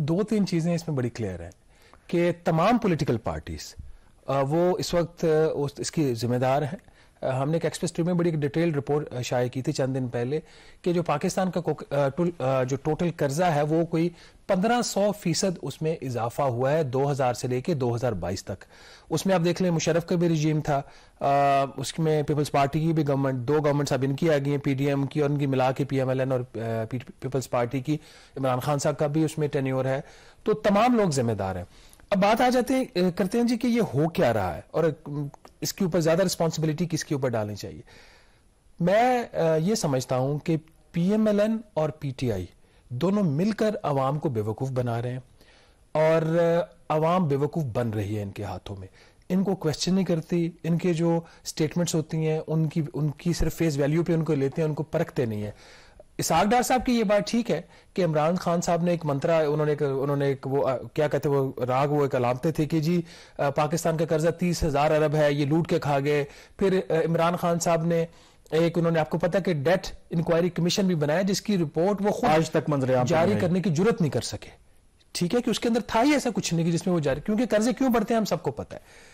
दो तीन चीजें इसमें बड़ी क्लियर हैं कि तमाम पॉलिटिकल पार्टीज वो इस वक्त इसकी जिम्मेदार हैं हमने एक एक्सप्रेस ट्रिब्यून में बड़ी एक डिटेल रिपोर्ट शाये की थी चंद दिन पहले कि जो पाकिस्तान का जो टोटल कर्जा है वो कोई 1500 फीसद उसमें इजाफा हुआ है 2000 से लेके 2022 तक उसमें आप देख लें मुशरफ का भी रिजीम था उसमें पीपल्स पार्टी की भी गवर्नमेंट दो गवर्नमेंट अब इनकी आ गई है पीडीएम की और इनकी मिला के पीएमएलएन और पीपल्स पार्टी की इमरान खान साहब का भी उसमें टेन्योर है तो तमाम लोग जिम्मेदार हैं अब बात आ जाते हैं करते हैं जी कि ये हो क्या रहा है और इसके ऊपर ज्यादा रिस्पॉन्सिबिलिटी किसके ऊपर डालनी चाहिए मैं ये समझता हूं कि पीएमएलएन और पीटीआई दोनों मिलकर अवाम को बेवकूफ बना रहे हैं और अवाम बेवकूफ बन रही है इनके हाथों में इनको क्वेश्चन नहीं करती इनके जो स्टेटमेंट्स होती हैं उनकी उनकी सिर्फ फेस वैल्यू पे उनको लेते हैं उनको परखते नहीं है इसहाक डार साहब की ये बात ठीक है कि इमरान खान साहब ने एक मंत्रा उन्होंने उन्होंने एक वो क्या कहते वो राग वो एक अलामते थे कि जी पाकिस्तान का कर्जा तीस हजार अरब है ये लूट के खा गए फिर इमरान खान साहब ने एक उन्होंने आपको पता कि डेट इंक्वायरी कमीशन भी बनाया जिसकी रिपोर्ट वो खुद आज तक जारी करने की जरूरत नहीं कर सके ठीक है कि उसके अंदर था ही ऐसा कुछ नहीं कि जिसमें वो जारी क्योंकि कर्जे क्यों बढ़ते हैं हम सबको पता है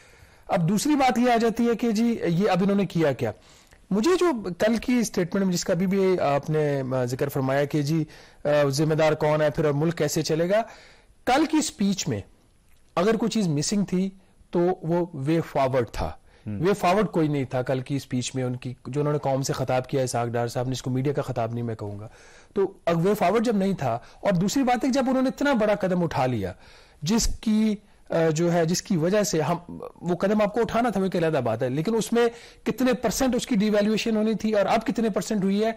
अब दूसरी बात ये आ जाती है कि जी ये अब इन्होंने किया क्या मुझे जो कल की स्टेटमेंट में जिसका भी भी आपने जिक्र फरमाया कि जी जिम्मेदार कौन है फिर मुल्क कैसे चलेगा कल की स्पीच में अगर कोई चीज मिसिंग थी तो वो वे फॉरवर्ड था वे हम्म। फॉरवर्ड कोई नहीं था कल की स्पीच में उनकी जो उन्होंने कौम से खताब किया इसाक डार साहब ने इसको मीडिया का खताब नहीं मैं कहूंगा तो वे फॉरवर्ड जब नहीं था और दूसरी बात है जब उन्होंने इतना बड़ा कदम उठा लिया जिसकी जो है जिसकी वजह से हम वो कदम आपको उठाना था वो एक अलहदा बात है लेकिन उसमें कितने परसेंट उसकी डिवेल्युएशन होनी थी और अब कितने परसेंट हुई है